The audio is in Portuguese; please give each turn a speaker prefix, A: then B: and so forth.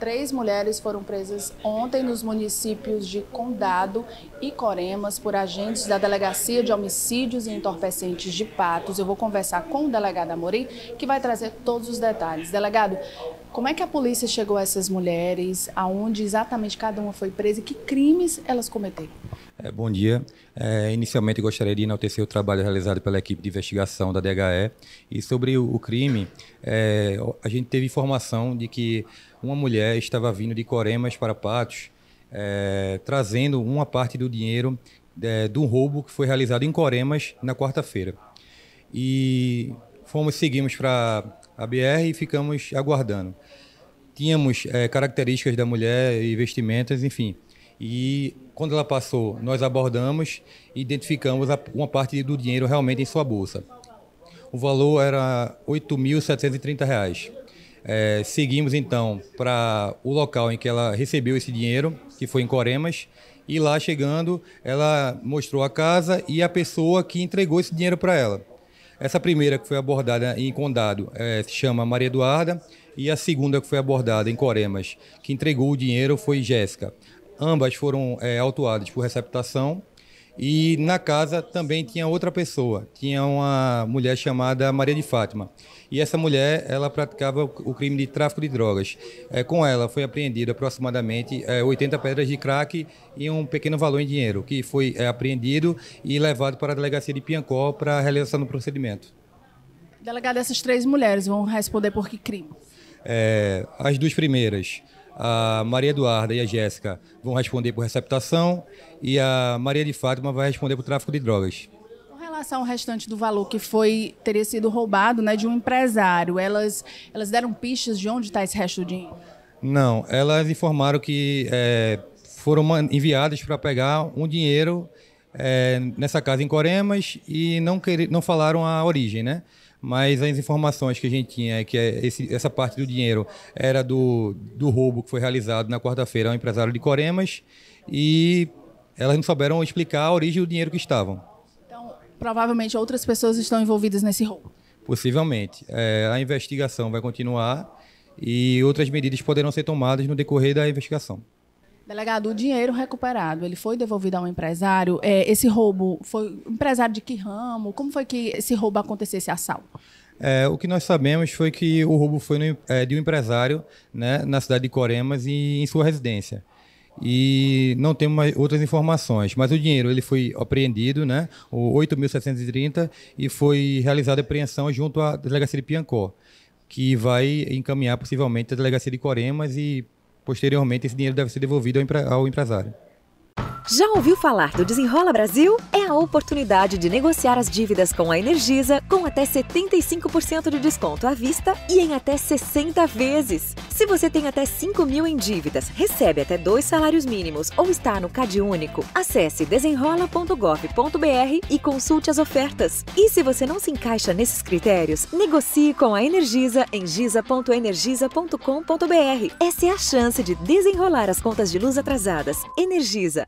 A: Três mulheres foram presas ontem nos municípios de Condado e Coremas por agentes da Delegacia de Homicídios e Entorpecentes de Patos. Eu vou conversar com o delegado Amorim, que vai trazer todos os detalhes. Delegado, como é que a polícia chegou a essas mulheres? Aonde exatamente cada uma foi presa e que crimes elas cometeram? É,
B: bom dia. É, inicialmente gostaria de enaltecer o trabalho realizado pela equipe de investigação da DHE. E sobre o, o crime, é, a gente teve informação de que uma mulher estava vindo de Coremas para Patos, é, trazendo uma parte do dinheiro é, do roubo que foi realizado em Coremas na quarta-feira. E fomos, seguimos para a BR e ficamos aguardando. Tínhamos é, características da mulher e vestimentas, enfim. E quando ela passou, nós abordamos e identificamos a, uma parte do dinheiro realmente em sua bolsa o valor era R$ 8.730. É, seguimos então para o local em que ela recebeu esse dinheiro, que foi em Coremas, e lá chegando, ela mostrou a casa e a pessoa que entregou esse dinheiro para ela. Essa primeira que foi abordada em Condado é, se chama Maria Eduarda, e a segunda que foi abordada em Coremas, que entregou o dinheiro, foi Jéssica. Ambas foram é, autuadas por receptação e na casa também tinha outra pessoa, tinha uma mulher chamada Maria de Fátima. E essa mulher, ela praticava o crime de tráfico de drogas. É, com ela foi apreendida aproximadamente é, 80 pedras de crack e um pequeno valor em dinheiro, que foi é, apreendido e levado para a delegacia de Piancó para a realização do procedimento.
A: Delegada, essas três mulheres vão responder por que crime?
B: É, as duas primeiras a Maria Eduarda e a Jéssica vão responder por receptação e a Maria de Fátima vai responder por tráfico de drogas.
A: Com relação ao restante do valor que foi teria sido roubado, né, de um empresário, elas elas deram pistas de onde está esse resto de dinheiro?
B: Não, elas informaram que é, foram enviadas para pegar um dinheiro é, nessa casa em Coremas e não, não falaram a origem, né? mas as informações que a gente tinha é que esse, essa parte do dinheiro era do, do roubo que foi realizado na quarta-feira ao empresário de Coremas e elas não souberam explicar a origem do dinheiro que estavam.
A: Então, provavelmente outras pessoas estão envolvidas nesse roubo.
B: Possivelmente. É, a investigação vai continuar e outras medidas poderão ser tomadas no decorrer da investigação.
A: Delegado, o dinheiro recuperado, ele foi devolvido ao empresário? É, esse roubo foi empresário de que ramo? Como foi que esse roubo aconteceu, esse assalto?
B: É, o que nós sabemos foi que o roubo foi no, é, de um empresário né, na cidade de Coremas e em sua residência. E não temos mais outras informações, mas o dinheiro ele foi apreendido, né, o 8.730, e foi realizada a apreensão junto à delegacia de Piancó, que vai encaminhar possivelmente a delegacia de Coremas e posteriormente esse dinheiro deve ser devolvido ao, empresário.
C: Já ouviu falar do Desenrola Brasil? É a oportunidade de negociar as dívidas com a Energisa com até 75% de desconto à vista e em até 60 vezes. Se você tem até 5 mil em dívidas, recebe até dois salários mínimos ou está no Cade único, acesse desenrola.gov.br e consulte as ofertas. E se você não se encaixa nesses critérios, negocie com a Energisa em gisa.energisa.com.br. Essa é a chance de desenrolar as contas de luz atrasadas. Energisa.